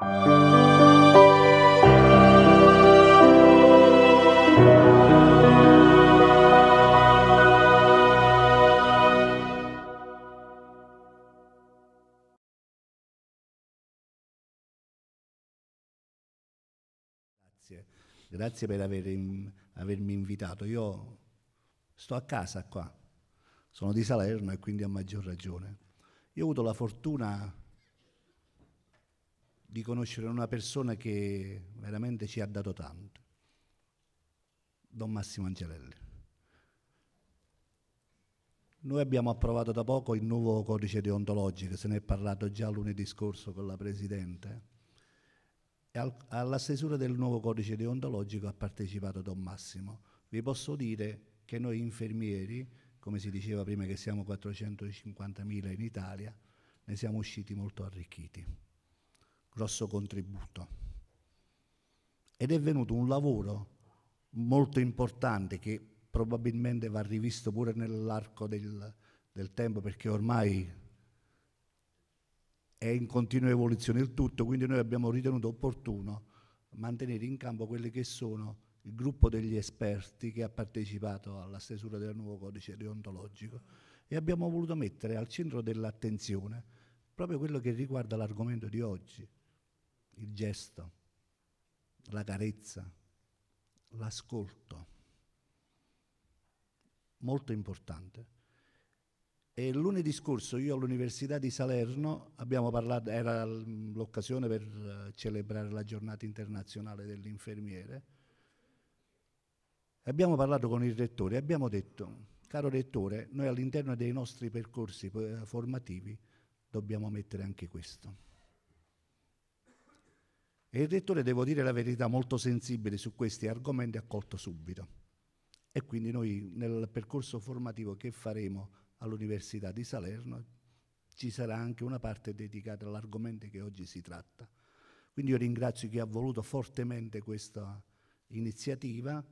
Grazie, grazie per aver, avermi invitato. Io sto a casa qua, sono di Salerno e quindi a maggior ragione. Io ho avuto la fortuna di conoscere una persona che veramente ci ha dato tanto, Don Massimo Angelelli. Noi abbiamo approvato da poco il nuovo codice deontologico, se ne è parlato già lunedì scorso con la Presidente. E al, alla stesura del nuovo codice deontologico ha partecipato Don Massimo. Vi posso dire che noi infermieri, come si diceva prima che siamo 450.000 in Italia, ne siamo usciti molto arricchiti grosso contributo. Ed è venuto un lavoro molto importante che probabilmente va rivisto pure nell'arco del, del tempo perché ormai è in continua evoluzione il tutto, quindi noi abbiamo ritenuto opportuno mantenere in campo quelli che sono il gruppo degli esperti che ha partecipato alla stesura del nuovo codice deontologico e abbiamo voluto mettere al centro dell'attenzione proprio quello che riguarda l'argomento di oggi, il gesto, la carezza, l'ascolto. Molto importante. E lunedì scorso io all'Università di Salerno abbiamo parlato, era l'occasione per eh, celebrare la giornata internazionale dell'infermiere, abbiamo parlato con il rettore e abbiamo detto, caro rettore, noi all'interno dei nostri percorsi eh, formativi dobbiamo mettere anche questo. E il rettore, devo dire la verità, molto sensibile su questi argomenti, ha colto subito. E quindi noi nel percorso formativo che faremo all'Università di Salerno ci sarà anche una parte dedicata all'argomento che oggi si tratta. Quindi io ringrazio chi ha voluto fortemente questa iniziativa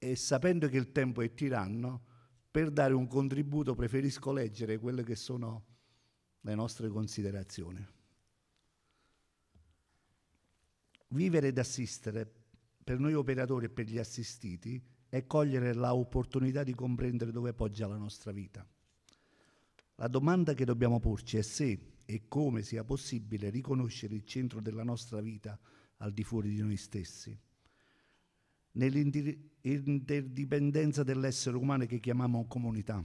e sapendo che il tempo è tiranno, per dare un contributo preferisco leggere quelle che sono le nostre considerazioni. Vivere ed assistere per noi operatori e per gli assistiti è cogliere l'opportunità di comprendere dove poggia la nostra vita. La domanda che dobbiamo porci è se e come sia possibile riconoscere il centro della nostra vita al di fuori di noi stessi. Nell'interdipendenza dell'essere umano che chiamiamo comunità.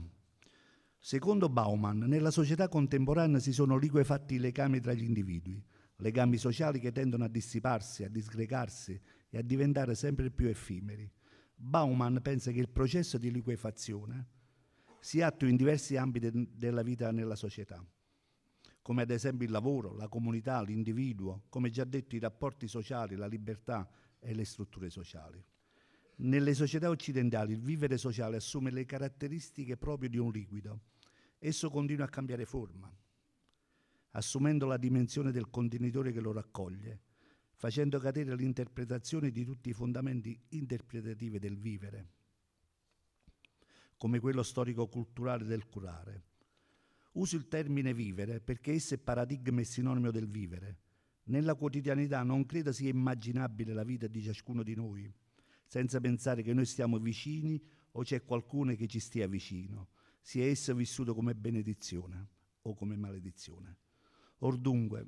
Secondo Bauman, nella società contemporanea si sono liquefatti i legami tra gli individui legami sociali che tendono a dissiparsi, a disgregarsi e a diventare sempre più effimeri. Bauman pensa che il processo di liquefazione sia attua in diversi ambiti della vita nella società, come ad esempio il lavoro, la comunità, l'individuo, come già detto i rapporti sociali, la libertà e le strutture sociali. Nelle società occidentali il vivere sociale assume le caratteristiche proprie di un liquido. Esso continua a cambiare forma, assumendo la dimensione del contenitore che lo raccoglie, facendo cadere l'interpretazione di tutti i fondamenti interpretativi del vivere, come quello storico-culturale del curare. Uso il termine vivere perché esso è paradigma e sinonimo del vivere. Nella quotidianità non credo sia immaginabile la vita di ciascuno di noi, senza pensare che noi stiamo vicini o c'è qualcuno che ci stia vicino, sia esso vissuto come benedizione o come maledizione. Ordunque,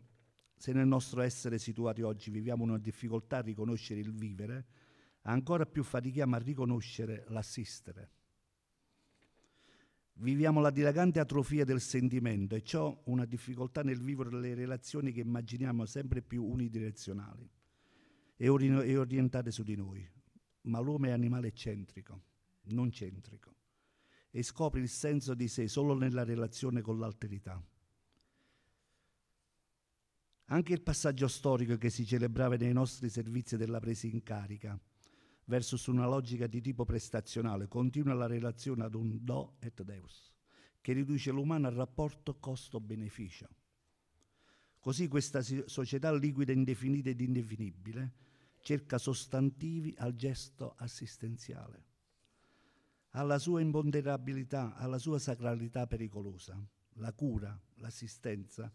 se nel nostro essere situati oggi viviamo una difficoltà a riconoscere il vivere, ancora più fatichiamo a riconoscere l'assistere. Viviamo la dilagante atrofia del sentimento e ciò una difficoltà nel vivere le relazioni che immaginiamo sempre più unidirezionali e, or- e orientate su di noi. Ma l'uomo è animale centrico, non centrico, e scopre il senso di sé solo nella relazione con l'alterità anche il passaggio storico che si celebrava nei nostri servizi della presa in carica versus una logica di tipo prestazionale continua la relazione ad un do et deus che riduce l'umano al rapporto costo-beneficio. Così questa società liquida, indefinita ed indefinibile cerca sostantivi al gesto assistenziale, alla sua imponderabilità, alla sua sacralità pericolosa, la cura, l'assistenza,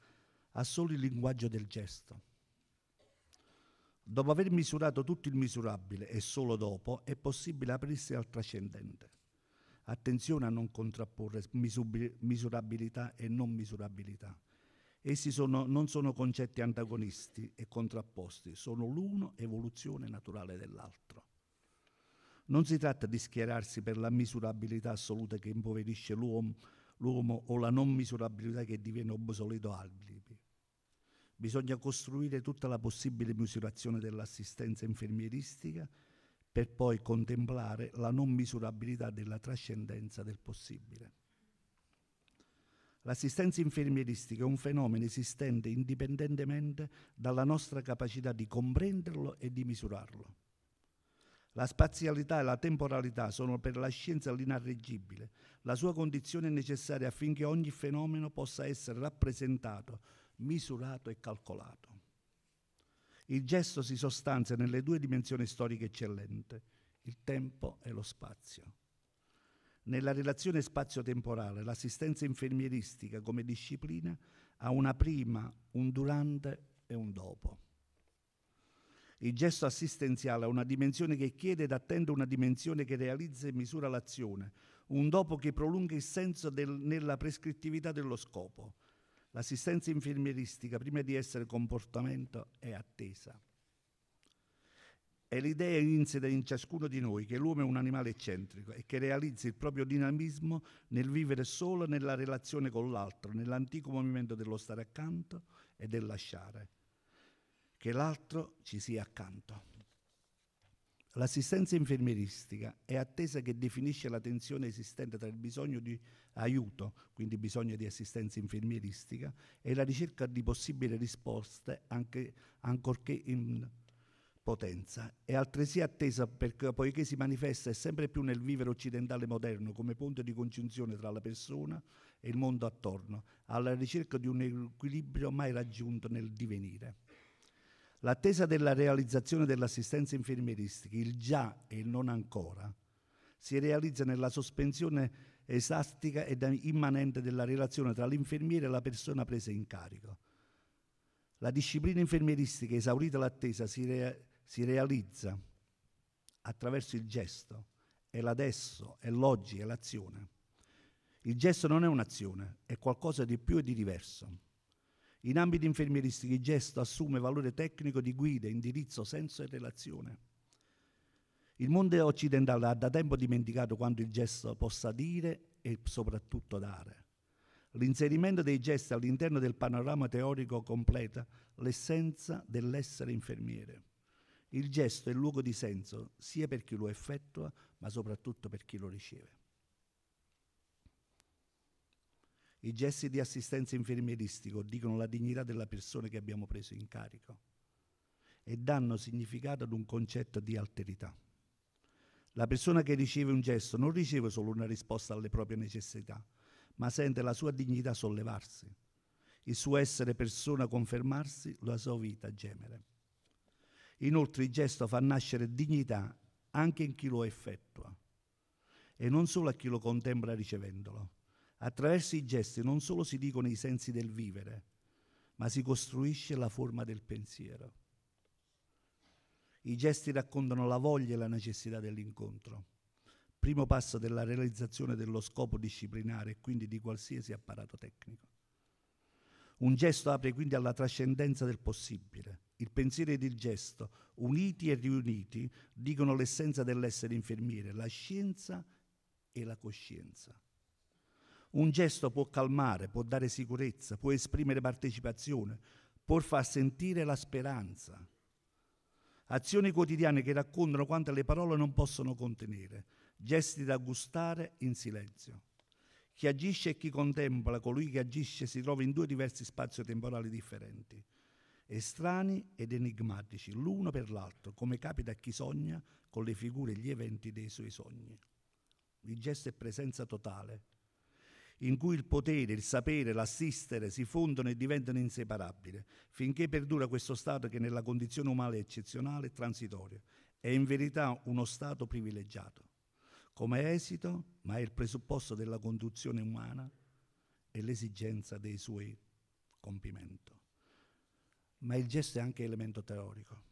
ha solo il linguaggio del gesto. Dopo aver misurato tutto il misurabile e solo dopo, è possibile aprirsi al trascendente. Attenzione a non contrapporre misurabilità e non misurabilità. Essi sono, non sono concetti antagonisti e contrapposti, sono l'uno evoluzione naturale dell'altro. Non si tratta di schierarsi per la misurabilità assoluta che impoverisce l'uomo, l'uomo o la non misurabilità che diviene obsoleto alibi. Bisogna costruire tutta la possibile misurazione dell'assistenza infermieristica per poi contemplare la non misurabilità della trascendenza del possibile. L'assistenza infermieristica è un fenomeno esistente indipendentemente dalla nostra capacità di comprenderlo e di misurarlo. La spazialità e la temporalità sono per la scienza l'inarreggibile, la sua condizione necessaria affinché ogni fenomeno possa essere rappresentato misurato e calcolato. Il gesto si sostanzia nelle due dimensioni storiche eccellente, il tempo e lo spazio. Nella relazione spazio-temporale l'assistenza infermieristica come disciplina ha una prima, un durante e un dopo. Il gesto assistenziale ha una dimensione che chiede ed attende una dimensione che realizza e misura l'azione, un dopo che prolunga il senso del, nella prescrittività dello scopo, L'assistenza infermieristica, prima di essere comportamento, è attesa. È l'idea insita in ciascuno di noi che l'uomo è un animale eccentrico e che realizza il proprio dinamismo nel vivere solo nella relazione con l'altro, nell'antico movimento dello stare accanto e del lasciare. Che l'altro ci sia accanto. L'assistenza infermieristica è attesa che definisce la tensione esistente tra il bisogno di aiuto, quindi bisogno di assistenza infermieristica, e la ricerca di possibili risposte, anche, ancorché in potenza. È altresì attesa perché, poiché si manifesta sempre più nel vivere occidentale moderno come ponte di congiunzione tra la persona e il mondo attorno, alla ricerca di un equilibrio mai raggiunto nel divenire. L'attesa della realizzazione dell'assistenza infermieristica, il già e il non ancora, si realizza nella sospensione esastica ed immanente della relazione tra l'infermiere e la persona presa in carico. La disciplina infermieristica, esaurita l'attesa, si, re si realizza attraverso il gesto, è l'adesso, è l'oggi, è l'azione. Il gesto non è un'azione, è qualcosa di più e di diverso. In ambito infermieristico il gesto assume valore tecnico di guida, indirizzo, senso e relazione. Il mondo occidentale ha da tempo dimenticato quanto il gesto possa dire e soprattutto dare. L'inserimento dei gesti all'interno del panorama teorico completa l'essenza dell'essere infermiere. Il gesto è il luogo di senso sia per chi lo effettua ma soprattutto per chi lo riceve. I gesti di assistenza infermieristico dicono la dignità della persona che abbiamo preso in carico e danno significato ad un concetto di alterità. La persona che riceve un gesto non riceve solo una risposta alle proprie necessità, ma sente la sua dignità sollevarsi, il suo essere persona confermarsi, la sua vita gemere. Inoltre il gesto fa nascere dignità anche in chi lo effettua e non solo a chi lo contempla ricevendolo. Attraverso i gesti non solo si dicono i sensi del vivere, ma si costruisce la forma del pensiero. I gesti raccontano la voglia e la necessità dell'incontro, primo passo della realizzazione dello scopo disciplinare e quindi di qualsiasi apparato tecnico. Un gesto apre quindi alla trascendenza del possibile. Il pensiero ed il gesto, uniti e riuniti, dicono l'essenza dell'essere infermiere, la scienza e la coscienza. Un gesto può calmare, può dare sicurezza, può esprimere partecipazione, può far sentire la speranza. Azioni quotidiane che raccontano quanto le parole non possono contenere, gesti da gustare in silenzio. Chi agisce e chi contempla, colui che agisce si trova in due diversi spazi temporali differenti, estranei ed enigmatici, l'uno per l'altro, come capita a chi sogna con le figure e gli eventi dei suoi sogni. Il gesto è presenza totale, in cui il potere, il sapere, l'assistere si fondono e diventano inseparabili, finché perdura questo stato che nella condizione umana è eccezionale e transitorio, è in verità uno stato privilegiato, come esito, ma è il presupposto della conduzione umana e l'esigenza dei suoi compimento. Ma il gesto è anche elemento teorico.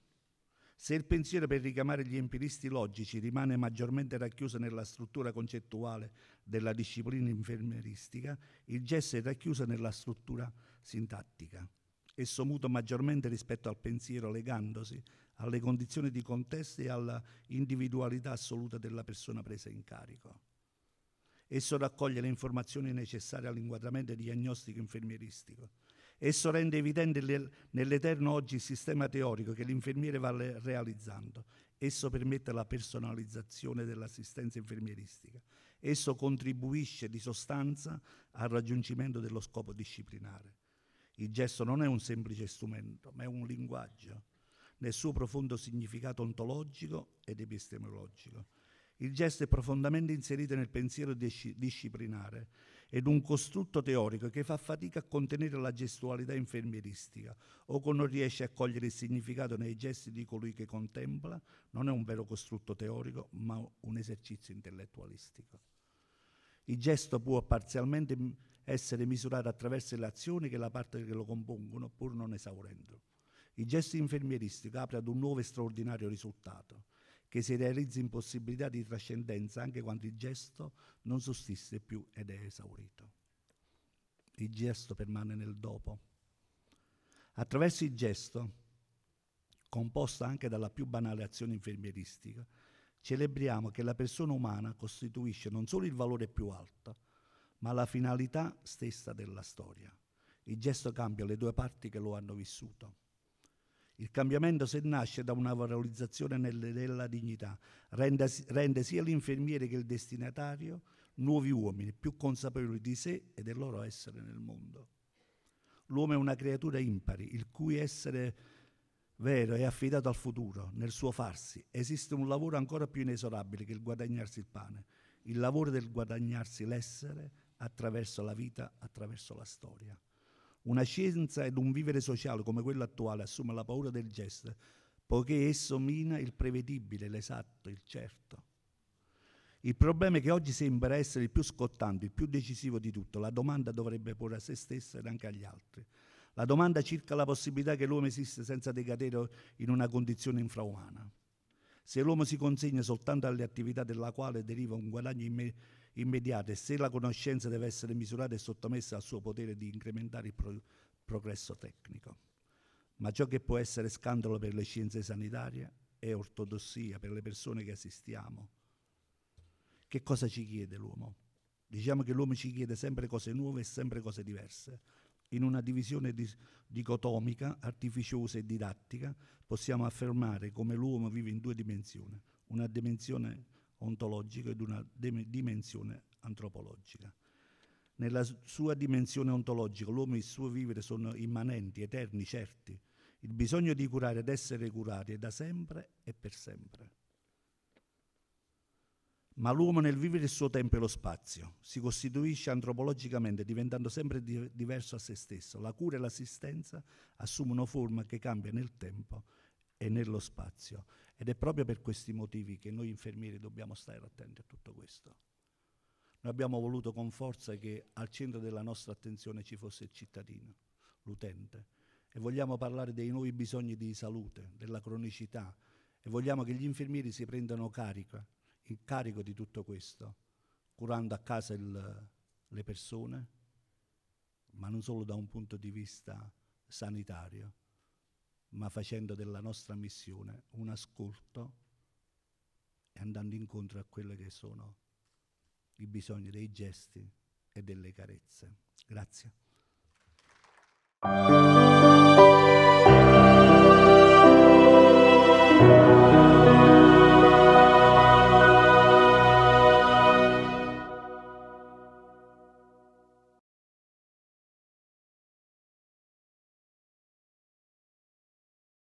Se il pensiero per ricamare gli empiristi logici rimane maggiormente racchiuso nella struttura concettuale della disciplina infermieristica, il gesto è racchiuso nella struttura sintattica. Esso muta maggiormente rispetto al pensiero legandosi alle condizioni di contesto e alla individualità assoluta della persona presa in carico. Esso raccoglie le informazioni necessarie all'inquadramento diagnostico infermieristico Esso rende evidente nell'eterno oggi il sistema teorico che l'infermiere va realizzando. Esso permette la personalizzazione dell'assistenza infermieristica. Esso contribuisce di sostanza al raggiungimento dello scopo disciplinare. Il gesto non è un semplice strumento, ma è un linguaggio, nel suo profondo significato ontologico ed epistemologico. Il gesto è profondamente inserito nel pensiero disciplinare ed un costrutto teorico che fa fatica a contenere la gestualità infermieristica o che non riesce a cogliere il significato nei gesti di colui che contempla, non è un vero costrutto teorico, ma un esercizio intellettualistico. Il gesto può parzialmente essere misurato attraverso le azioni che la parte che lo compongono, pur non esaurendo. Il gesto infermieristico apre ad un nuovo e straordinario risultato che si realizza in possibilità di trascendenza anche quando il gesto non sussiste più ed è esaurito. Il gesto permane nel dopo. Attraverso il gesto, composto anche dalla più banale azione infermieristica, celebriamo che la persona umana costituisce non solo il valore più alto, ma la finalità stessa della storia. Il gesto cambia le due parti che lo hanno vissuto. Il cambiamento, se nasce da una valorizzazione nel, della dignità, rende, rende sia l'infermiere che il destinatario nuovi uomini, più consapevoli di sé e del loro essere nel mondo. L'uomo è una creatura impari, il cui essere vero è affidato al futuro, nel suo farsi. Esiste un lavoro ancora più inesorabile che il guadagnarsi il pane, il lavoro del guadagnarsi l'essere attraverso la vita, attraverso la storia. Una scienza ed un vivere sociale come quello attuale assume la paura del gesto, poiché esso mina il prevedibile, l'esatto, il certo. Il problema è che oggi sembra essere il più scottante, il più decisivo di tutto. La domanda dovrebbe porre a se stessa ed anche agli altri. La domanda circa la possibilità che l'uomo esista senza decadere in una condizione infraumana. Se l'uomo si consegna soltanto alle attività della quale deriva un guadagno imme- immediata e se la conoscenza deve essere misurata e sottomessa al suo potere di incrementare il pro- progresso tecnico. Ma ciò che può essere scandalo per le scienze sanitarie è ortodossia per le persone che assistiamo. Che cosa ci chiede l'uomo? Diciamo che l'uomo ci chiede sempre cose nuove e sempre cose diverse. In una divisione dis- dicotomica, artificiosa e didattica, possiamo affermare come l'uomo vive in due dimensioni, una dimensione ontologico ed una dimensione antropologica. Nella sua dimensione ontologica l'uomo e il suo vivere sono immanenti, eterni, certi. Il bisogno di curare ed essere curati è da sempre e per sempre. Ma l'uomo nel vivere il suo tempo e lo spazio si costituisce antropologicamente diventando sempre di diverso a se stesso. La cura e l'assistenza assumono forma che cambia nel tempo e nello spazio ed è proprio per questi motivi che noi infermieri dobbiamo stare attenti a tutto questo. Noi abbiamo voluto con forza che al centro della nostra attenzione ci fosse il cittadino, l'utente, e vogliamo parlare dei nuovi bisogni di salute, della cronicità, e vogliamo che gli infermieri si prendano carica, in carico di tutto questo, curando a casa il, le persone, ma non solo da un punto di vista sanitario, ma facendo della nostra missione un ascolto e andando incontro a quelli che sono i bisogni dei gesti e delle carezze. Grazie.